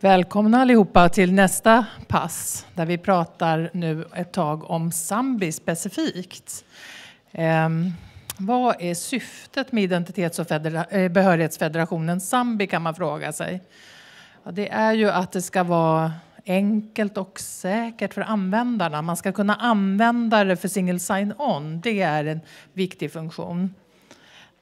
Välkomna allihopa till nästa pass där vi pratar nu ett tag om Zambi specifikt. Ehm, vad är syftet med Identitets och eh, behörighetsfederationen Zambi kan man fråga sig. Ja, det är ju att det ska vara enkelt och säkert för användarna. Man ska kunna använda det för single sign-on. Det är en viktig funktion.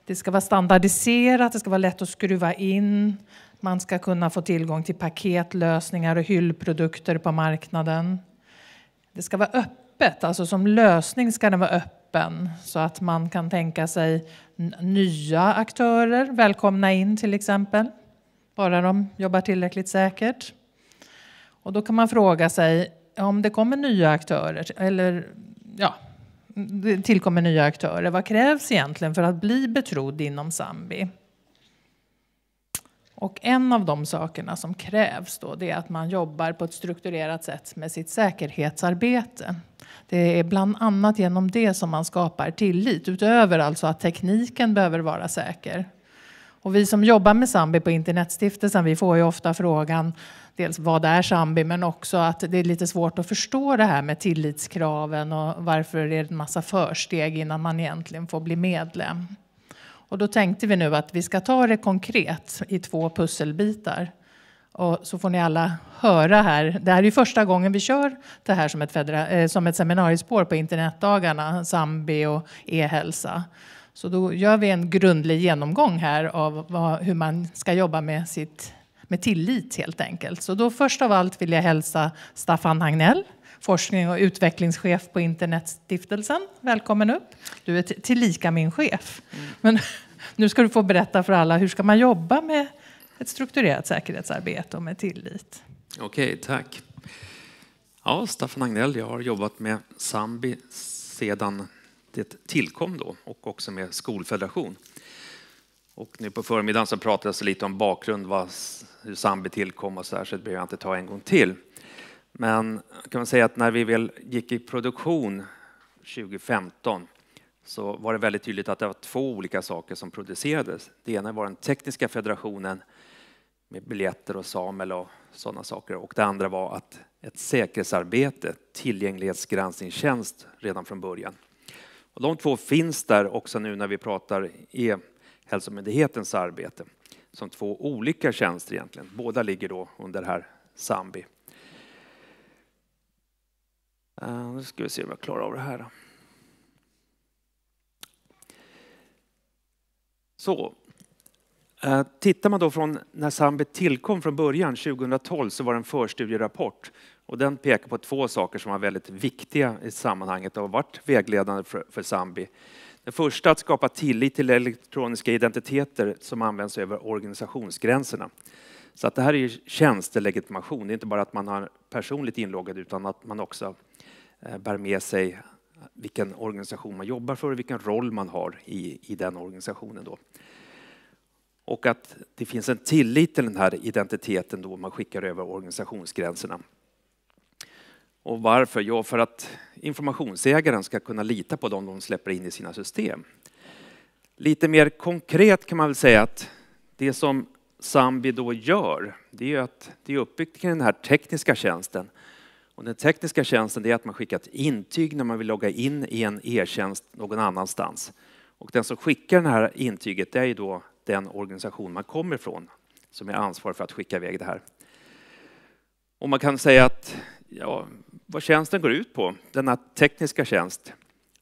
Det ska vara standardiserat, det ska vara lätt att skruva in. Man ska kunna få tillgång till paketlösningar och hyllprodukter på marknaden. Det ska vara öppet, alltså som lösning ska den vara öppen så att man kan tänka sig nya aktörer välkomna in till exempel. Bara de jobbar tillräckligt säkert. Och då kan man fråga sig om det kommer nya aktörer eller ja, det tillkommer nya aktörer. Vad krävs egentligen för att bli betrodd inom Sambi? Och en av de sakerna som krävs då det är att man jobbar på ett strukturerat sätt med sitt säkerhetsarbete. Det är bland annat genom det som man skapar tillit, utöver alltså att tekniken behöver vara säker. Och vi som jobbar med Sambi på Internetstiftelsen vi får ju ofta frågan dels vad är Sambi men också att det är lite svårt att förstå det här med tillitskraven och varför är det är en massa försteg innan man egentligen får bli medlem. Och då tänkte vi nu att vi ska ta det konkret i två pusselbitar. Och så får ni alla höra här. Det här är första gången vi kör det här som ett, federa, eh, som ett seminariespår på internetdagarna, Sambi och e-hälsa. Så då gör vi en grundlig genomgång här av vad, hur man ska jobba med, sitt, med tillit helt enkelt. Så då först av allt vill jag hälsa Staffan Hagnell forskning och utvecklingschef på Internetstiftelsen. Välkommen upp. Du är tillika min chef. Mm. Men nu ska du få berätta för alla hur ska man jobba med ett strukturerat säkerhetsarbete och med tillit. Okej, tack. Ja, Staffan Agnell, jag har jobbat med Sambi sedan det tillkom då och också med skolfederation. Och nu på förmiddagen så pratades det lite om bakgrund, vad, hur Sambi tillkom och så där, så det behöver jag inte ta en gång till. Men kan man säga att när vi väl gick i produktion 2015 så var det väldigt tydligt att det var två olika saker som producerades. Det ena var den tekniska federationen med biljetter och samel och sådana saker. Och det andra var att ett säkerhetsarbete, tillgänglighetsgranskningstjänst redan från början. Och de två finns där också nu när vi pratar E-hälsomyndighetens arbete som två olika tjänster egentligen. Båda ligger då under här Sambi. Eh, nu ska vi se om jag klarar av det här. Så. Eh, tittar man då från när Sambit tillkom från början, 2012, så var det en förstudierapport. Och den pekar på två saker som var väldigt viktiga i sammanhanget och har varit vägledande för, för Sambi. Den första, att skapa tillit till elektroniska identiteter som används över organisationsgränserna. Så att det här är ju tjänstelegitimation, det är inte bara att man har personligt inloggat utan att man också Eh, bär med sig vilken organisation man jobbar för och vilken roll man har i, i den organisationen. Då. Och att det finns en tillit till den här identiteten då man skickar över organisationsgränserna. Och varför? Jo, för att informationsägaren ska kunna lita på dem de släpper in i sina system. Lite mer konkret kan man väl säga att det som Sambi då gör, det är att det är uppbyggt kring den här tekniska tjänsten och den tekniska tjänsten är att man skickar ett intyg när man vill logga in i en e-tjänst någon annanstans. Och den som skickar det här intyget det är då den organisation man kommer ifrån som är ansvarig för att skicka iväg det här. Och man kan säga att ja, vad tjänsten går ut på, denna tekniska tjänst,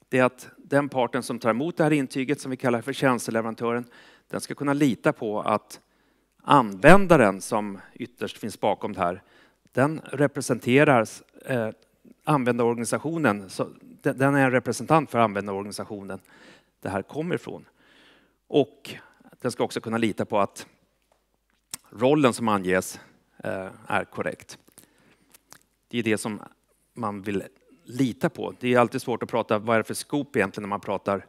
det är att den parten som tar emot det här intyget som vi kallar för tjänsteleverantören, den ska kunna lita på att användaren som ytterst finns bakom det här den representerar eh, användarorganisationen. Så den är en representant för användarorganisationen det här kommer ifrån. Och den ska också kunna lita på att rollen som anges eh, är korrekt. Det är det som man vill lita på. Det är alltid svårt att prata vad är det för skop egentligen när man pratar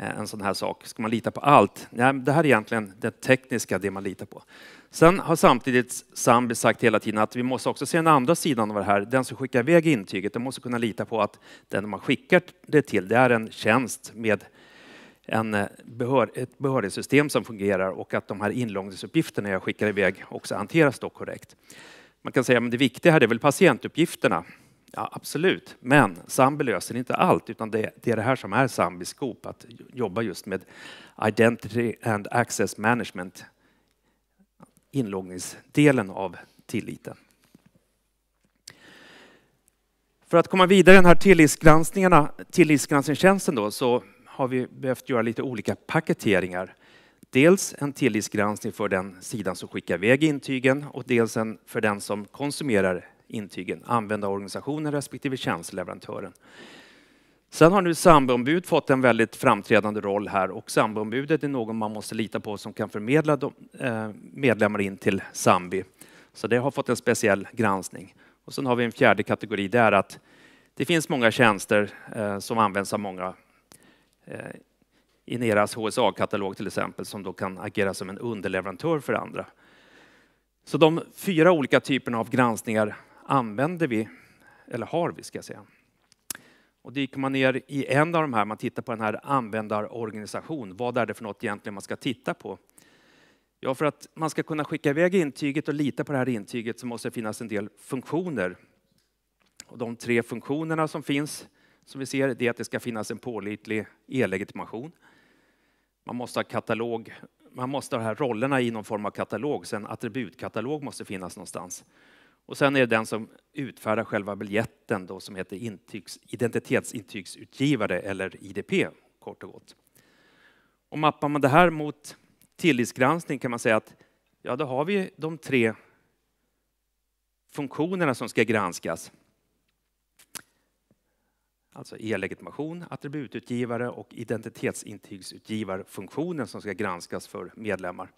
Eh, en sån här sak. Ska man lita på allt? Nej, det här är egentligen det tekniska, det man litar på. Sen har samtidigt Sambi sagt hela tiden att vi måste också se den andra sidan av det här. Den som skickar iväg intyget, den måste kunna lita på att den man skickar det till, det är en tjänst med en eh, behör, ett behörighetssystem som fungerar och att de här inloggningsuppgifterna jag skickar iväg också hanteras då korrekt. Man kan säga att det viktiga här är väl patientuppgifterna. Ja, absolut, men Sambi löser inte allt utan det, det är det här som är Sambis skop, att jobba just med Identity and Access Management, inloggningsdelen av tilliten. För att komma vidare i den här tillitsgranskningstjänsten då, så har vi behövt göra lite olika paketeringar. Dels en tillitsgranskning för den sidan som skickar iväg intygen och dels en för den som konsumerar intygen, användarorganisationen respektive tjänsteleverantören. Sen har nu samboombud fått en väldigt framträdande roll här och samboombudet är någon man måste lita på som kan förmedla de, eh, medlemmar in till Sambi. Så det har fått en speciell granskning. Och sen har vi en fjärde kategori där att det finns många tjänster eh, som används av många eh, i deras HSA-katalog till exempel som då kan agera som en underleverantör för andra. Så de fyra olika typerna av granskningar använder vi, eller har vi ska jag säga. Och dyker man ner i en av de här, man tittar på den här användarorganisation, vad är det för något egentligen man ska titta på? Ja, för att man ska kunna skicka iväg intyget och lita på det här intyget så måste det finnas en del funktioner. Och de tre funktionerna som finns, som vi ser, det är att det ska finnas en pålitlig e-legitimation. Man måste ha katalog, man måste ha de här rollerna i någon form av katalog, sen attributkatalog måste finnas någonstans. Och sen är det den som utfärdar själva biljetten då, som heter intygs, identitetsintygsutgivare eller IDP, kort och gott. Och mappar man det här mot tillitsgranskning kan man säga att ja, då har vi de tre funktionerna som ska granskas. Alltså e-legitimation, attribututgivare och identitetsintygsutgivarfunktionen som ska granskas för medlemmar.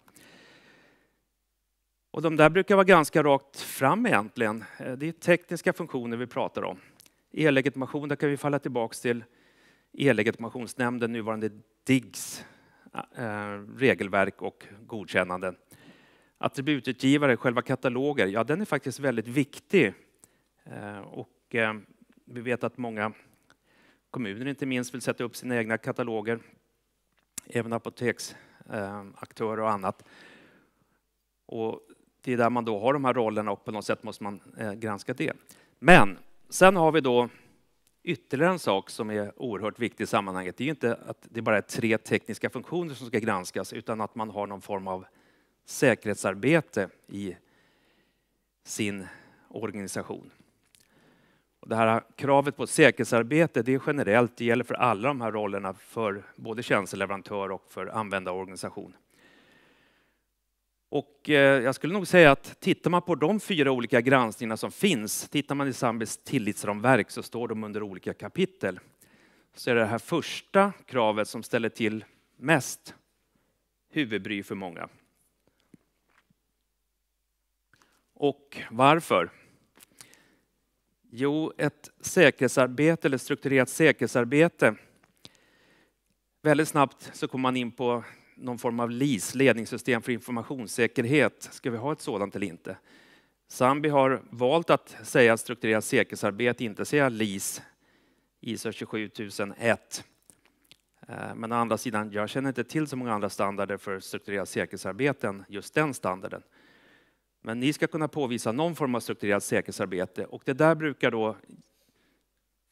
Och de där brukar vara ganska rakt fram egentligen. Eh, det är tekniska funktioner vi pratar om. E-legitimation, där kan vi falla tillbaka till E-legitimationsnämnden, nuvarande DIGS eh, regelverk och godkännanden. Attribututgivare, själva kataloger, ja den är faktiskt väldigt viktig. Eh, och vi vet att många kommuner inte minst vill sätta upp sina egna kataloger. Även apoteksaktörer och annat. Och det är där man då har de här rollerna och på något sätt måste man eh, granska det. Men sen har vi då ytterligare en sak som är oerhört viktig i sammanhanget. Det är inte att det bara är tre tekniska funktioner som ska granskas utan att man har någon form av säkerhetsarbete i sin organisation. Och det här kravet på säkerhetsarbete det är generellt, det gäller för alla de här rollerna för både tjänsteleverantör och för användarorganisation. Och eh, jag skulle nog säga att tittar man på de fyra olika granskningarna som finns, tittar man i SAMBIS tillitsramverk så står de under olika kapitel. Så är det här första kravet som ställer till mest huvudbry för många. Och varför? Jo, ett säkerhetsarbete eller strukturerat säkerhetsarbete. Väldigt snabbt så kommer man in på någon form av LIS, ledningssystem för informationssäkerhet. Ska vi ha ett sådant eller inte? Sambi har valt att säga strukturerat säkerhetsarbete, inte säga LIS, ISO 27001. Eh, men å andra sidan, jag känner inte till så många andra standarder för strukturerat säkerhetsarbete än just den standarden. Men ni ska kunna påvisa någon form av strukturerat säkerhetsarbete och det där brukar då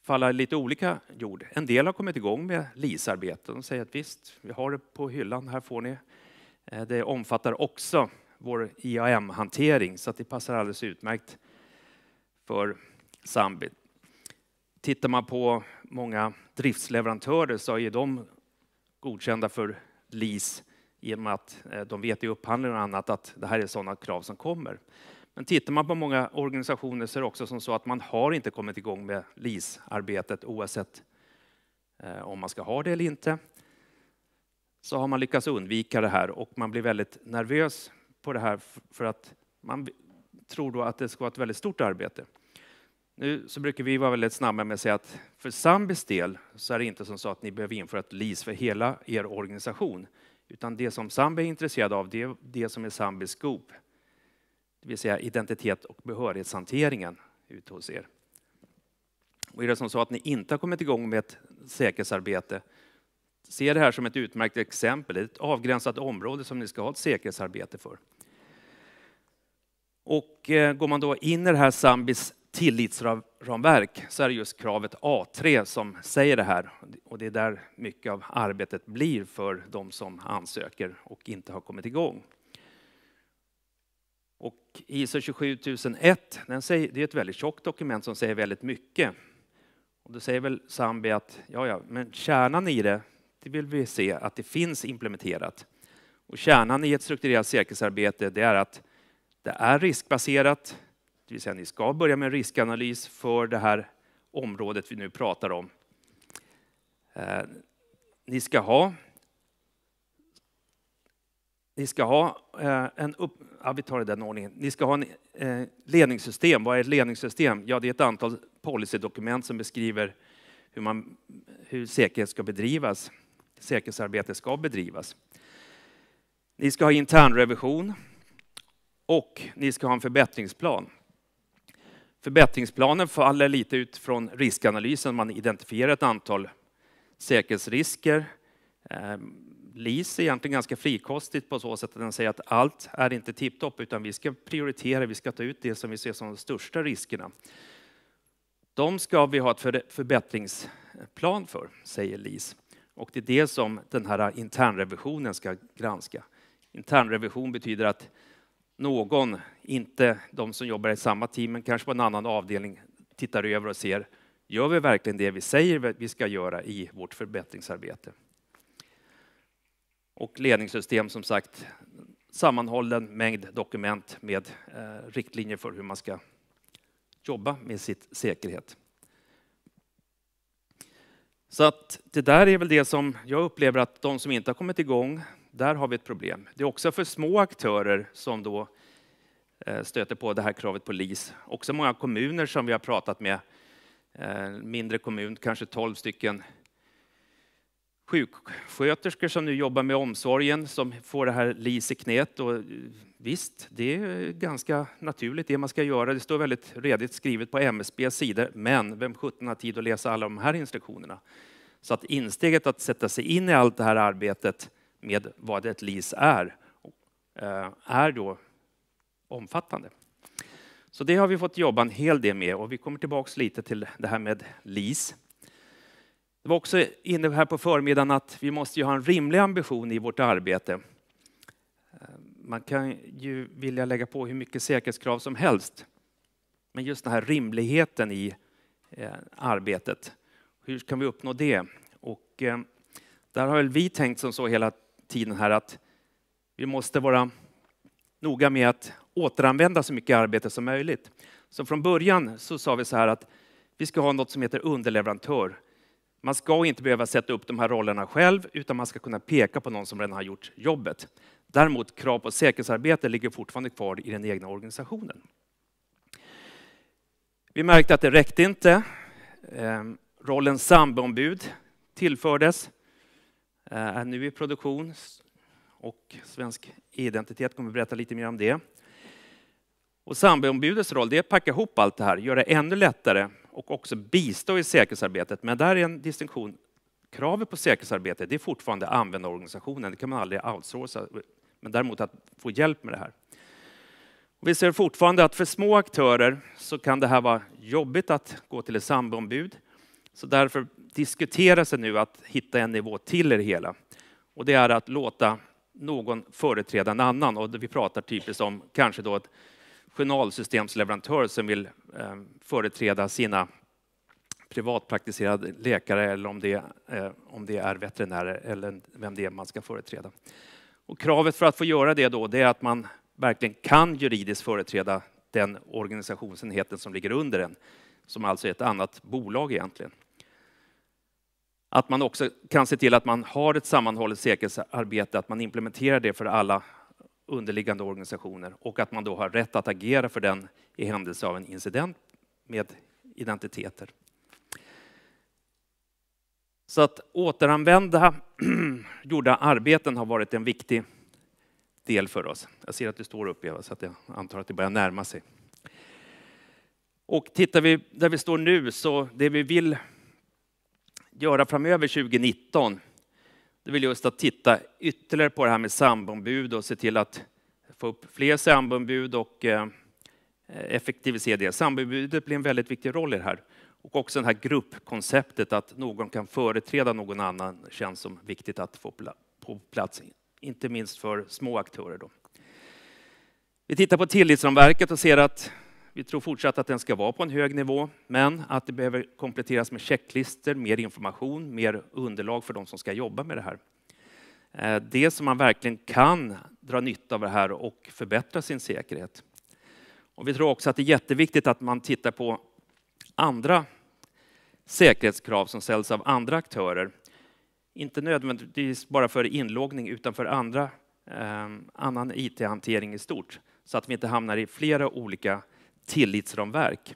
falla lite olika jord. En del har kommit igång med LIS-arbeten och säger att visst, vi har det på hyllan, här får ni. Eh, det omfattar också vår IAM-hantering så att det passar alldeles utmärkt för Sambit. Tittar man på många driftsleverantörer så är de godkända för LIS genom att eh, de vet i upphandling och annat att det här är sådana krav som kommer. Men tittar man på många organisationer så är det också som så att man har inte kommit igång med LIS-arbetet oavsett eh, om man ska ha det eller inte. Så har man lyckats undvika det här och man blir väldigt nervös på det här för att man tror då att det ska vara ett väldigt stort arbete. Nu så brukar vi vara väldigt snabba med att säga att för Zambis del så är det inte som så att ni behöver införa ett LIS för hela er organisation, utan det som Zambia är intresserad av, det är det som är Zambis scope det vill säga identitet och behörighetshanteringen ute hos er. Och är det som så att ni inte har kommit igång med ett säkerhetsarbete, se det här som ett utmärkt exempel, Det är ett avgränsat område som ni ska ha ett säkerhetsarbete för. Och eh, går man då in i det här Sambis tillitsramverk så är det just kravet A3 som säger det här. Och det är där mycket av arbetet blir för de som ansöker och inte har kommit igång. Och ISO 27001, den säger, det är ett väldigt tjockt dokument som säger väldigt mycket. Och då säger väl Sambi att ja, ja, men kärnan i det, det vill vi se att det finns implementerat. Och kärnan i ett strukturerat säkerhetsarbete, det är att det är riskbaserat, det vill säga ni ska börja med en riskanalys för det här området vi nu pratar om. Eh, ni ska ha ni ska ha eh, en upp... Ja, vi tar det den ordningen. Ni ska ha en eh, ledningssystem. Vad är ett ledningssystem? Ja, det är ett antal policydokument som beskriver hur, man, hur säkerhet ska bedrivas. Säkerhetsarbete ska bedrivas. Ni ska ha internrevision och ni ska ha en förbättringsplan. Förbättringsplanen faller lite ut från riskanalysen. Man identifierar ett antal säkerhetsrisker. Eh, LIS är egentligen ganska frikostigt på så sätt att den säger att allt är inte tipptopp, utan vi ska prioritera, vi ska ta ut det som vi ser som de största riskerna. De ska vi ha ett förbättringsplan för, säger LIS. Och det är det som den här internrevisionen ska granska. Internrevision betyder att någon, inte de som jobbar i samma team, men kanske på en annan avdelning, tittar över och ser, gör vi verkligen det vi säger vi ska göra i vårt förbättringsarbete? och ledningssystem som sagt sammanhållen mängd dokument med eh, riktlinjer för hur man ska jobba med sitt säkerhet. Så att det där är väl det som jag upplever att de som inte har kommit igång, där har vi ett problem. Det är också för små aktörer som då eh, stöter på det här kravet på LIS. Också många kommuner som vi har pratat med, eh, mindre kommun, kanske 12 stycken, sjuksköterskor som nu jobbar med omsorgen som får det här lis i knät. Och eh, visst, det är ganska naturligt det man ska göra. Det står väldigt redigt skrivet på MSBs sidor. Men vem sjutton har tid att läsa alla de här instruktionerna? Så att insteget att sätta sig in i allt det här arbetet med vad ett LIS är, eh, är då omfattande. Så det har vi fått jobba en hel del med och vi kommer tillbaks lite till det här med LIS. Det var också inne här på förmiddagen att vi måste ju ha en rimlig ambition i vårt arbete. Eh, man kan ju vilja lägga på hur mycket säkerhetskrav som helst. Men just den här rimligheten i eh, arbetet, hur kan vi uppnå det? Och eh, där har väl vi tänkt som så hela tiden här att vi måste vara noga med att återanvända så mycket arbete som möjligt. Så från början så sa vi så här att vi ska ha något som heter underleverantör man ska inte behöva sätta upp de här rollerna själv, utan man ska kunna peka på någon som redan har gjort jobbet. Däremot krav på säkerhetsarbete ligger fortfarande kvar i den egna organisationen. Vi märkte att det räckte inte. Ehm, rollen samboombud tillfördes, eh, är nu i produktion och Svensk identitet kommer berätta lite mer om det. Och samboombudets roll det är att packa ihop allt det här, göra det ännu lättare och också bistå i säkerhetsarbetet. Men där är en distinktion. Kravet på säkerhetsarbete det är fortfarande användarorganisationen. Det kan man aldrig outsourca. Men däremot att få hjälp med det här. vi ser fortfarande att för små aktörer så kan det här vara jobbigt att gå till ett samboombud. Så därför diskuteras det nu att hitta en nivå till i det hela. Och det är att låta någon företräda en annan. Och vi pratar typiskt om kanske då ett journalsystemsleverantör som vill eh, företräda sina privatpraktiserande läkare eller om det, eh, om det är veterinärer eller vem det är man ska företräda. Och kravet för att få göra det då det är att man verkligen kan juridiskt företräda den organisationsenheten som ligger under den, som alltså är ett annat bolag egentligen. Att man också kan se till att man har ett sammanhållet säkerhetsarbete, att man implementerar det för alla underliggande organisationer och att man då har rätt att agera för den i händelse av en incident med identiteter. Så att återanvända gjorda arbeten har varit en viktig del för oss. Jag ser att du står upp Eva, så att jag antar att det börjar närma sig. Och tittar vi där vi står nu så det vi vill göra framöver 2019 det vill just att titta ytterligare på det här med sambombud och se till att få upp fler sambombud och eh, effektivisera det. Samboombudet blir en väldigt viktig roll i det här. Och också det här gruppkonceptet, att någon kan företräda någon annan, känns som viktigt att få på plats, inte minst för små aktörer. Då. Vi tittar på tillitsramverket och ser att vi tror fortsatt att den ska vara på en hög nivå, men att det behöver kompletteras med checklister, mer information, mer underlag för de som ska jobba med det här. Eh, det som man verkligen kan dra nytta av det här och förbättra sin säkerhet. Och vi tror också att det är jätteviktigt att man tittar på andra säkerhetskrav som säljs av andra aktörer. Inte nödvändigtvis bara för inloggning utan för andra, eh, annan IT-hantering i stort så att vi inte hamnar i flera olika tillitsramverk.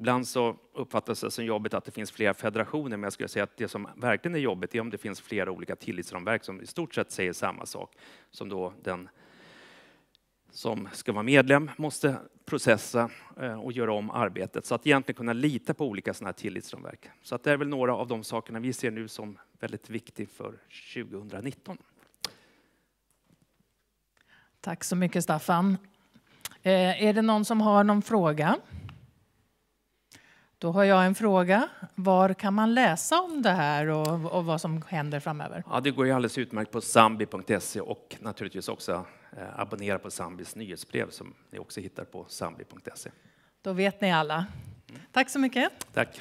Ibland så uppfattas det som jobbigt att det finns flera federationer, men jag skulle säga att det som verkligen är jobbigt är om det finns flera olika tillitsramverk som i stort sett säger samma sak, som då den som ska vara medlem måste processa eh, och göra om arbetet. Så att egentligen kunna lita på olika sådana här tillitsramverk. Så att det är väl några av de sakerna vi ser nu som väldigt viktiga för 2019. Tack så mycket Staffan. Eh, är det någon som har någon fråga? Då har jag en fråga. Var kan man läsa om det här och, och vad som händer framöver? Ja, det går ju alldeles utmärkt på sambi.se och naturligtvis också eh, abonnera på Sambis nyhetsbrev som ni också hittar på sambi.se. Då vet ni alla. Mm. Tack så mycket. Tack.